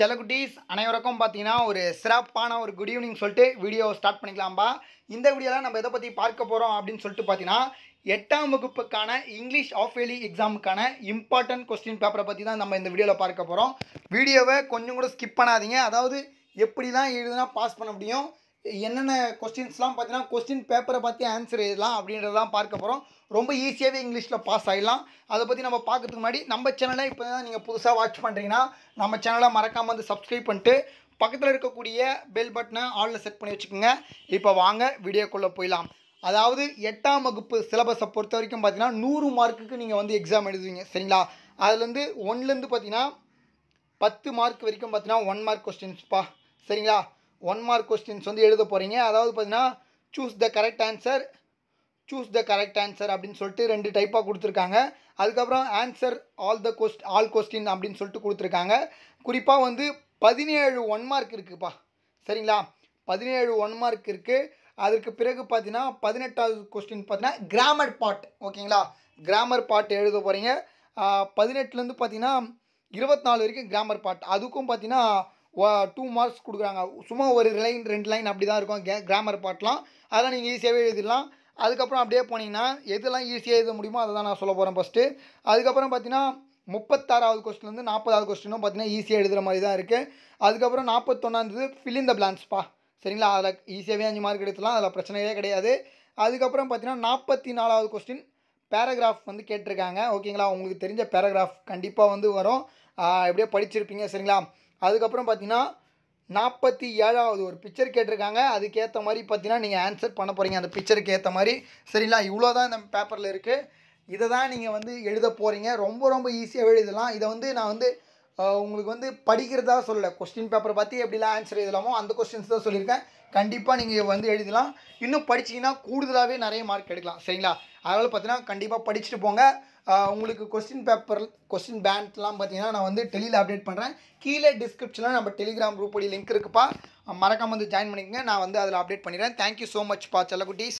செலகுட்டிஸ் குட்டீஸ் அனைவருக்கும் பார்த்தீங்கன்னா ஒரு சிறப்பான ஒரு குட் ஈவினிங் சொல்லிட்டு வீடியோ ஸ்டார்ட் பண்ணிக்கலாம்பா இந்த வீடியோவில் நம்ம எதை பற்றி பார்க்க போகிறோம் அப்படின்னு சொல்லிட்டு பார்த்தீங்கன்னா எட்டாம் வகுப்புக்கான இங்கிலீஷ் ஆஃப் வேலி எக்ஸாமுக்கான இம்பார்ட்டன்ட் கொஸ்டின் பேப்பரை பற்றி தான் நம்ம இந்த வீடியோவில் பார்க்க போகிறோம் வீடியோவை கொஞ்சம் கூட ஸ்கிப் பண்ணாதீங்க அதாவது எப்படி தான் எழுதுனா பாஸ் பண்ண முடியும் என்னென்ன கொஸ்டின்ஸ்லாம் பார்த்தீங்கன்னா கொஸ்டின் பேப்பரை பார்த்து ஆன்சர் எழுதலாம் அப்படின்றதான் பார்க்க போகிறோம் ரொம்ப ஈஸியாகவே இங்கிலீஷில் பாஸ் ஆகிடலாம் அதை பற்றி நம்ம பார்க்கறதுக்கு முன்னாடி நம்ம சேனலை இப்போ தான் நீங்கள் புதுசாக வாட்ச் பண்ணுறீங்கன்னா நம்ம சேனலை மறக்காமல் வந்து சப்ஸ்கிரைப் பண்ணிட்டு பக்கத்தில் இருக்கக்கூடிய பெல் பட்டனை ஆலில் செட் பண்ணி வச்சுக்கோங்க இப்போ வாங்க வீடியோக்குள்ளே போயிடலாம் அதாவது எட்டாம் வகுப்பு சிலபஸை பொறுத்த வரைக்கும் பார்த்தீங்கன்னா நூறு மார்க்குக்கு நீங்கள் வந்து எக்ஸாம் எழுதுவீங்க சரிங்களா அதுலேருந்து ஒன்லேருந்து பார்த்தீங்கன்னா பத்து மார்க் வரைக்கும் பார்த்தீங்கன்னா ஒன் மார்க் கொஸ்டின்ஸ்ப்பா சரிங்களா ஒன் மார்க் கொஸ்டின்ஸ் வந்து எழுத போகிறீங்க அதாவது பார்த்தீங்கன்னா choose the correct answer choose the correct answer அப்படின்னு சொல்லிட்டு ரெண்டு டைப்பாக கொடுத்துருக்காங்க அதுக்கப்புறம் answer all the quest all question அப்படின்னு சொல்லிட்டு கொடுத்துருக்காங்க குறிப்பாக வந்து பதினேழு ஒன் மார்க் இருக்குதுப்பா சரிங்களா பதினேழு ஒன் மார்க் இருக்குது அதற்கு பிறகு பார்த்தீங்கன்னா பதினெட்டாவது கொஸ்டின் பார்த்தீங்கன்னா கிராமர் பாட் ஓகேங்களா கிராமர் பாட் எழுத போகிறீங்க பதினெட்டுலேருந்து பார்த்தீங்கன்னா இருபத்தி நாலு வரைக்கும் கிராமர் பாட் அதுக்கும் பார்த்தீங்கன்னா டூ மார்க்ஸ் கொடுக்குறாங்க சும்மா ஒரு லைன் ரெண்டு லைன் அப்படி தான் இருக்கும் கே கிராமர் பாட்டெலாம் அதெல்லாம் நீங்கள் ஈஸியாகவே எழுதிடலாம் அதுக்கப்புறம் அப்படியே போனீங்கன்னா எதெல்லாம் ஈஸியாக எழுத முடியுமோ அதை தான் நான் சொல்ல போகிறேன் ஃபஸ்ட்டு அதுக்கப்புறம் பார்த்தீங்கன்னா முப்பத்தாறாவது கொஸ்டின்லேருந்து நாற்பதாவது கொஸ்டினும் பார்த்தீங்கன்னா ஈஸியாக எழுதுகிற மாதிரி தான் இருக்குது அதுக்கப்புறம் நாற்பத்தொன்னாந்தது ஃபில் த பிளான்ஸ்ப்பா சரிங்களா அதில் ஈஸியாகவே அஞ்சு மார்க் எடுத்துலாம் அதில் பிரச்சனையே கிடையாது அதுக்கப்புறம் பார்த்தீங்கன்னா நாற்பத்தி நாலாவது கொஸ்டின் பேராகிராஃப் வந்து கேட்டிருக்காங்க ஓகேங்களா உங்களுக்கு தெரிஞ்ச பேராகிராஃப் கண்டிப்பாக வந்து வரும் எப்படியோ படிச்சிருப்பீங்க சரிங்களா அதுக்கப்புறம் பார்த்தீங்கன்னா நாற்பத்தி ஏழாவது ஒரு பிக்சர் கேட்டிருக்காங்க அதுக்கேற்ற மாதிரி பார்த்தீங்கன்னா நீங்கள் ஆன்சர் பண்ண போகிறீங்க அந்த பிக்சருக்கு ஏற்ற மாதிரி சரிங்களா இவ்வளோ தான் இந்த பேப்பரில் இருக்குது இதை தான் நீங்கள் வந்து எழுத போகிறீங்க ரொம்ப ரொம்ப ஈஸியாக எழுதலாம் இதை வந்து நான் வந்து உங்களுக்கு வந்து படிக்கிறதா சொல்ல கொஸ்டின் பேப்பரை பற்றி எப்படிலாம் ஆன்சர் எழுதலாமோ அந்த கொஸ்டின்ஸ் தான் சொல்லியிருக்கேன் கண்டிப்பாக நீங்கள் வந்து எழுதலாம் இன்னும் படிச்சிங்கன்னா கூடுதலாகவே நிறைய மார்க் எடுக்கலாம் சரிங்களா அதனால் பார்த்தீங்கன்னா கண்டிப்பாக படிச்சுட்டு போங்க உங்களுக்கு கொஸ்டின் பேப்பர் கொஸ்டின் பேண்ட்லாம் பார்த்தீங்கன்னா நான் வந்து டெலியில் அப்டேட் பண்ணுறேன் கீழே டிஸ்கிரிப்ஷனில் நம்ம டெலிகிராம் குரூப்போடைய லிங்க் இருக்குப்பா மறக்காமல் வந்து ஜாயின் பண்ணிக்கோங்க நான் வந்து அதில் அப்டேட் பண்ணிடுறேன் தேங்க்யூ ஸோ மச் பா செல்லக்குட்டீஸ்